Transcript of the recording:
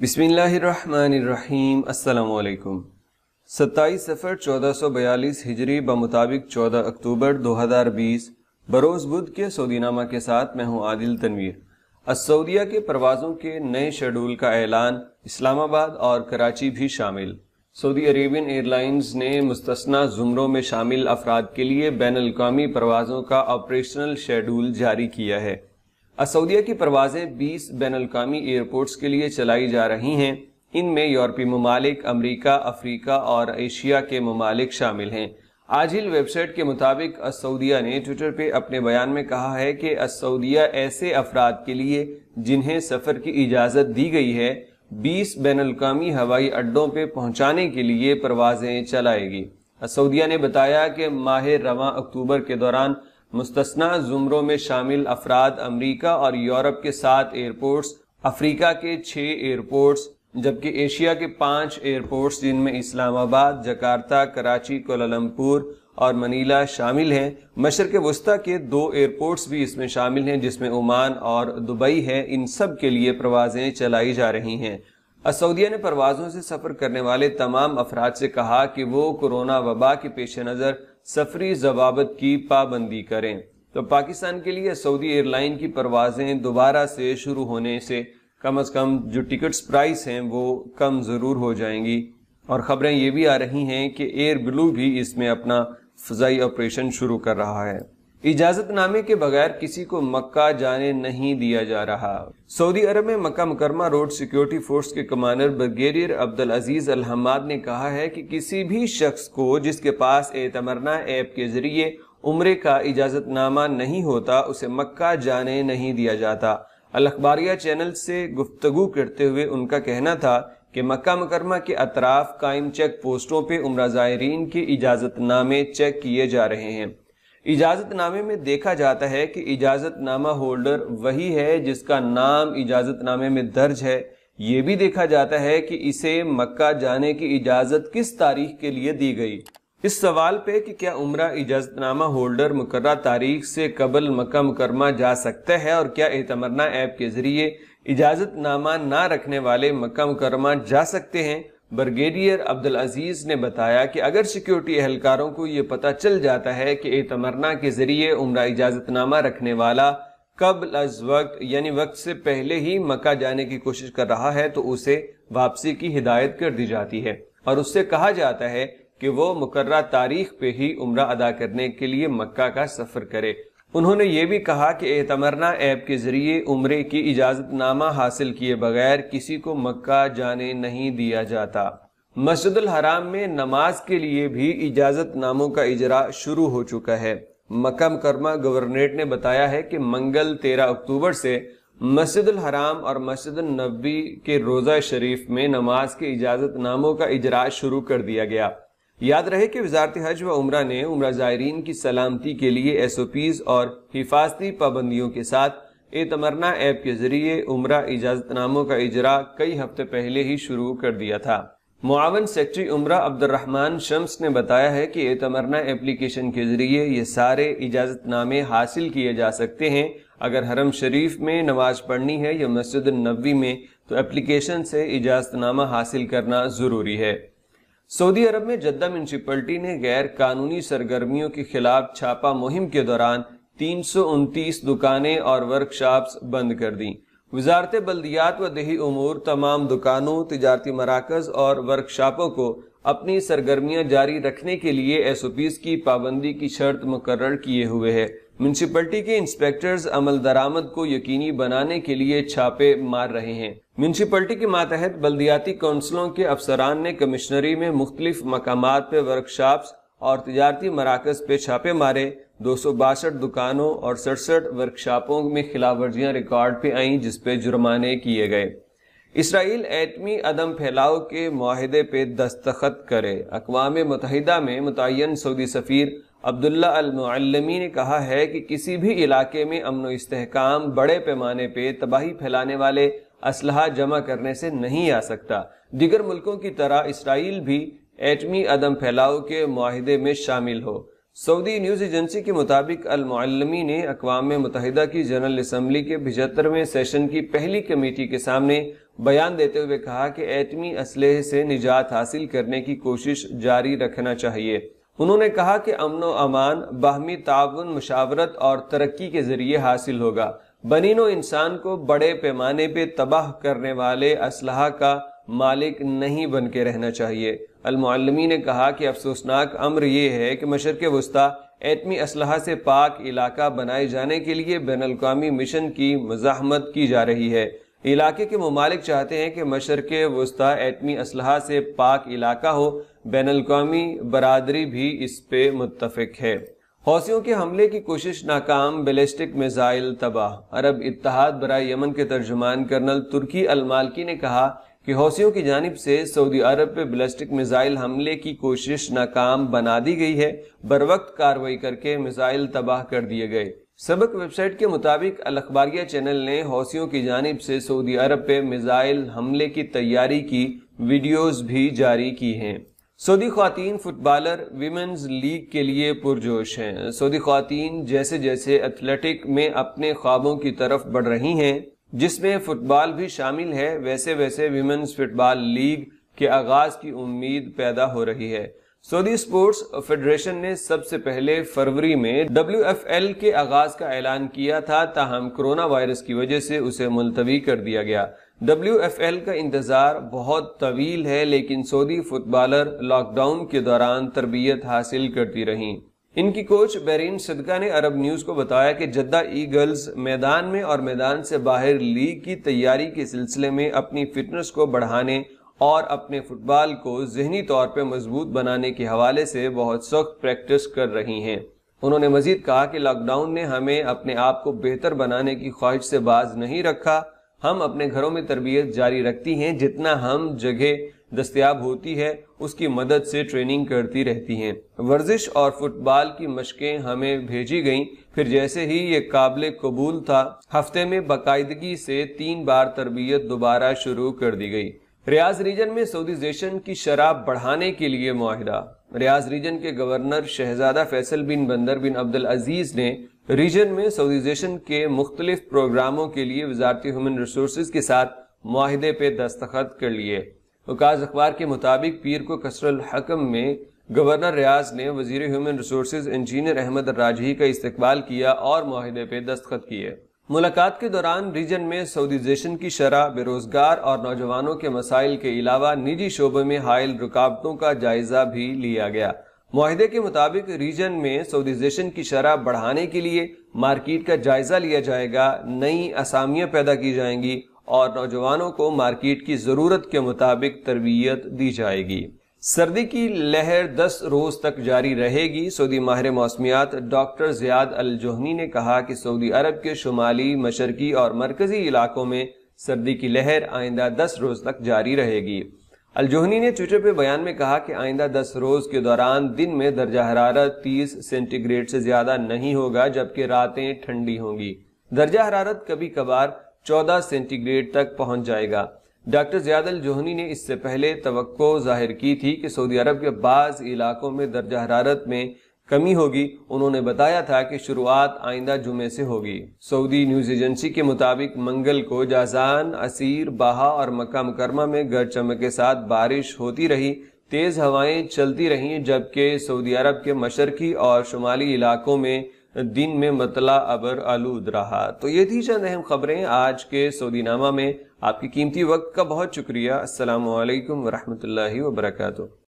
बिसमीम् अल्लाम सत्ताईस सफ़र चौदह सौ बयालीस हिजरी बमुताबिक चौदह अक्टूबर दो हज़ार बीस बरोज़ बुद्ध के सऊदीनामा के साथ मैं हूँ आदिल तनवीर असौदिया के प्रवाजों के नए शेड्यूल का ऐलान इस्लामाबाद और कराची भी शामिल सऊदी अरेबियन एयरलाइंस ने मुस्तना ज़ुमरों में शामिल अफराद के लिए बैन अवी प्रवाज़ों का ऑपरेशनल शेड्यूल जारी किया है असौदिया की परवाजें 20 बैन अवी एयरपोर्ट्स के लिए चलाई जा रही हैं इनमें यूरोपीय ममालिक अमरीका अफ्रीका और एशिया के ममालिक शामिल हैं आजिल वेबसाइट के मुताबिक असौदिया ने ट्विटर पे अपने बयान में कहा है कि असौदिया ऐसे अफराद के लिए जिन्हें सफ़र की इजाज़त दी गई है 20 बैन अवी हवाई अड्डों पर पहुंचाने के लिए परवाजें चलाएगी असौदिया ने बताया कि माह रवा अक्टूबर के दौरान मुस्तना जुमरों में शामिल अफराद अमरीका और यूरोप के सात एयरपोर्ट्स अफ्रीका के छः एयरपोर्ट्स जबकि एशिया के पांच एयरपोर्ट्स जिनमें इस्लामाबाद जकार्ता कराची कोलमपुर और मनीला शामिल हैं मशरक वस्ती के दो एयरपोर्ट्स भी इसमें शामिल हैं जिसमें ओमान और दुबई है इन सब के लिए प्रवाजें चलाई जा रही हैं असौदिया ने परवाज़ों से सफ़र करने वाले तमाम अफराद से कहा कि वो कोरोना वबा के पेश नज़र सफरी जवाबत की पाबंदी करें तो पाकिस्तान के लिए सऊदी एयरलाइन की परवाजें दोबारा से शुरू होने से कम अज़ कम जो टिकट्स प्राइस हैं वो कम ज़रूर हो जाएंगी और ख़बरें ये भी आ रही हैं कि एयर ब्लू भी इसमें अपना फ़जाई ऑपरेशन शुरू कर रहा है इजाजतनामे के बगैर किसी को मक्का जाने नहीं दिया जा रहा सऊदी अरब में Makkah Mukarramah road security force के commander brigadier Abdul Aziz Al Hamad ने कहा है कि किसी भी शख्स को जिसके पास ए तमरना ऐप के जरिए उम्र का इजाजतनामा नहीं होता उसे मक्का जाने नहीं दिया जाता अखबारिया चैनल से गुफ्तगु करते हुए उनका कहना था कि मक्का मुकरमा के अतराफ कायम चेक पोस्टों पर उम्र ज़ायरीन के इजाज़तनामे चेक किए जा रहे हैं इजाज़तनामे में देखा जाता है कि इजाज़तनामा होल्डर वही है जिसका नाम इजाज़तनामे में दर्ज है ये भी देखा जाता है कि इसे मक्का जाने की इजाज़त किस तारीख के लिए दी गई इस सवाल पे कि क्या उम्र इजाज़तनामा होल्डर मुकर तारीख से कबल मक्का मुकरमा जा सकता है और क्या एतमरना ऐप के ज़रिए इजाज़तनामा ना रखने वाले मक्का मुकरमा जा सकते हैं ब्रिगेडियर अब्दुल अजीज ने बताया कि अगर सिक्योरिटी एहलकारों को यह पता चल जाता है कि ए तमरना के जरिए उम्र इजाजतनामा रखने वाला कब अज वक्त यानी वक्त से पहले ही मक्का जाने की कोशिश कर रहा है तो उसे वापसी की हिदायत कर दी जाती है और उससे कहा जाता है कि वो मुकर्रा तारीख पे ही उम्र अदा करने के लिए मक्का का सफर करे उन्होंने ये भी कहा कि एतमरना ऐप के ज़रिए उम्र की इजाज़तनामा हासिल किए बगैर किसी को मक्का जाने नहीं दिया जाता मस्जिद हराम में नमाज के लिए भी इजाजत नामों का इजरा शुरू हो चुका है मक्का मुकरमा गवर्नेट ने बताया है कि मंगल तेरह अक्टूबर से मस्जिद हराम और मस्जिद नबी के रोज़ा शरीफ में नमाज के इजाजत नामों का इजरा शुरू कर दिया गया याद रहे कि वजारत हज व उम्र ने उम्र ज़ायरीन की सलामती के लिए एस ओ पीज़ और हिफाजती पाबंदियों के साथ ए तमरना ऐप के ज़रिए उम्र इजाज़तनामों का इजरा कई हफ्ते पहले ही शुरू कर दिया था मुआवन सेक्रेटरी उम्र अब्दुलरहमान शम्स ने बताया है कि ए तमरना एप्लीकेशन के ज़रिए ये सारे इजाज़तनामे हासिल किए जा सकते हैं अगर हरम शरीफ में नमाज पढ़नी है या मस्जिद नबी में तो एप्लीकेशन से इजाज़तनामा हासिल करना ज़रूरी है सऊदी अरब में जद्दा म्यूनसिपलिटी ने गैर कानूनी सरगर्मियों के खिलाफ छापा मुहिम के दौरान तीन सौ उनतीस दुकानें और वर्कशॉप बंद कर दी वजारत बल्दियात व दही उमूर तमाम दुकानों तजारती मराकज और वर्कशॉपों को अपनी सरगर्मियां जारी रखने के लिए एस ओ पीज़ की पाबंदी की शर्त मुकर किए हुए है म्यूनसिपलिटी के इंस्पेक्टर्स अमल दरामद को यकीनी बनाने के लिए छापे मार रहे हैं म्यूनसिपलिटी के मातहत बल्दियाती कौंसलों के अफसरान ने कमिश्नरी में मुख्तलिफ मकाम पे वर्कशॉप और तजारती मराकज पे छापे मारे दो सौ बासठ दुकानों और सड़सठ वर्कशॉपों में खिलाफ वर्जियाँ रिकॉर्ड पे आईं जिसपे जुर्माने किए गए इसराइल एटमी अदम फैलाव के माहदे पे दस्तखत करे अकवा मतहदा में मुतन सऊदी सफ़ीर अब्दुल्ला अलमी ने कहा है कि किसी भी इलाके में अमन इसकाम बड़े पैमाने पर तबाही फैलाने वाले असलहा जमा करने से नहीं आ सकता दिगर मुल्कों की तरह इसराइल भी एटमी अदम फैलाव के माहदे में शामिल हो सऊदी न्यूज़ एजेंसी के मुताबिक अलमी ने अकवाम मुतहदा की जनरल असम्बली के पिछहत्तरवें सेशन की पहली कमेटी के सामने बयान देते हुए कहा कि एटमी असले से निजात हासिल करने की कोशिश जारी रखना चाहिए उन्होंने कहा कि अमन अमान बाहमी ताउन मशावरत और तरक्की के जरिए हासिल होगा बनिनो इंसान को बड़े पैमाने पर तबाह करने वाले असलहा का मालिक नहीं बन के रहना चाहिए अलमी ने कहा कि अफसोसनाक अम्र ये है कि मशरक वस्ती एटमी असलहा से पाक इलाका बनाए जाने के लिए बैन अवी मिशन की मजाहमत की जा रही है इलाके के ममालिक चाहते हैं कि मशरक वस्ती एटमी असलहा से पाक इलाका हो बैन अवी बरदरी भी इस पर मुतफिक है हौसियों के हमले की कोशिश नाकाम बेलिस्टिक मिज़ाइल तबाह अरब इतिहाद बरा यमन के तर्जुमान कर्नल तुर्की अलमालकी ने कहा कि हौसियों की जानब से सऊदी अरब पे बलिस्टिक मिज़ाइल हमले की कोशिश नाकाम बना दी गई है बर वक्त कार्रवाई करके मिज़ाइल तबाह कर दिए गए सबक वेबसाइट के मुताबिक अलखबारिया चैनल ने हौसियों की जानब से सऊदी अरब पे मिज़ाइल हमले की तैयारी की वीडियोस भी जारी की हैं सऊदी खातन फुटबॉलर विमेंस लीग के लिए पुरजोश हैं सऊदी खातन जैसे जैसे एथलेटिक में अपने ख्वाबों की तरफ बढ़ रही हैं जिसमें फुटबॉल भी शामिल है वैसे वैसे वीमेंस फुटबॉल लीग के आगाज की उम्मीद पैदा हो रही है सऊदी स्पोर्ट्स फेडरेशन ने सबसे पहले फरवरी में डब्ल्यू एफ एल के आगाज का ऐलान किया था ताहम कोरोना वायरस की वजह से उसे मुलतवी कर दिया गया डब्ल्यू एफ एल का इंतज़ार बहुत तवील है लेकिन सऊदी फुटबॉलर लॉकडाउन के दौरान तरबियत हासिल करती रहीं इनकी कोच बेरीन सिदका ने अरब न्यूज़ को बताया कि जद्दा ईगल्स मैदान में और मैदान से बाहर लीग की तैयारी के सिलसिले में अपनी फिटनेस को बढ़ाने और अपने फुटबॉल को जहनी तौर पर मजबूत बनाने के हवाले से बहुत सख्त प्रैक्टिस कर रही हैं उन्होंने मजीद कहा कि लॉकडाउन ने हमें अपने आप को बेहतर बनाने की ख्वाहिश से बाज नहीं रखा हम अपने घरों में तरबियत जारी रखती हैं जितना हम जगह दस्तियाब होती है उसकी मदद से ट्रेनिंग करती रहती हैं वर्जिश और फुटबॉल की मशकें हमें भेजी गईं फिर जैसे ही ये काबिल कबूल था हफ्ते में बाकायदगी से तीन बार तरबियत दोबारा शुरू कर दी गई रियाज रीजन में सऊदीजेशन की शराब बढ़ाने के लिए माहिदा रियाज रीजन के गवर्नर शहजादा Faisal bin Bandar bin Abdul अजीज ने रीजन में सऊदीजेशन के मुख्तलिफ प्रोग्रामों के लिए वजारती ह्यूमन रिसोर्स के साथ माहिदे पे दस्तखत कर लिए वकास अखबार के मुताबिक पीर को कसरल हकम में गवर्नर रियाज ने वजीर human resource engineer Ahmed Rajhi का इस्तकबाल किया और माहे पे दस्तखत किए मुलाकात के दौरान रीजन में सऊदीजेशन की शरह बेरोजगार और नौजवानों के मसाइल के अलावा निजी शोबे में हायल रुकावटों का जायजा भी लिया गया माहे के मुताबिक रीजन में सऊदीजेशन की शरह बढ़ाने के लिए मार्केट का जायजा लिया जाएगा नई असामियाँ पैदा की जाएंगी और नौजवानों को मार्केट की ज़रूरत के मुताबिक तरबियत दी जाएगी सर्दी की लहर 10 रोज़ तक जारी रहेगी सऊदी माहिर मौसमियात डॉक्टर ज़ियाद अल जोहनी ने कहा कि सऊदी अरब के शुमाली मशरकी और मरकज़ी इलाकों में सर्दी की लहर आइंदा 10 रोज़ तक जारी रहेगी अल जोहनी ने ट्विटर पर बयान में कहा कि आइंदा दस रोज के दौरान दिन में दर्जा हरारत तीस सेंटीग्रेड से ज्यादा नहीं होगा जबकि रातें ठंडी होंगी दर्जा हरारत कभी कभार चौदह सेंटीग्रेड तक पहुंच जाएगा डॉक्टर जियादल जोहनी ने इससे पहले तो जाहिर की थी कि सऊदी अरब के बाज़ इलाकों में दर्जा हरारत में कमी होगी उन्होंने बताया था कि शुरुआत आइंदा जुमे से होगी सऊदी न्यूज़ एजेंसी के मुताबिक मंगल को जाजान असीर बाहा और मक्का मुकरमा में गरज चमक के साथ बारिश होती रही तेज़ हवाएं चलती रहीं जबकि सऊदी अरब के मशरकी और शुमाली इलाकों में दिन में मतला अबर आलूद रहा तो ये थी चंद अहम खबरें आज के सऊदीनामा में आपकी कीमती वक्त का बहुत शुक्रिया असल वरहमल वर्का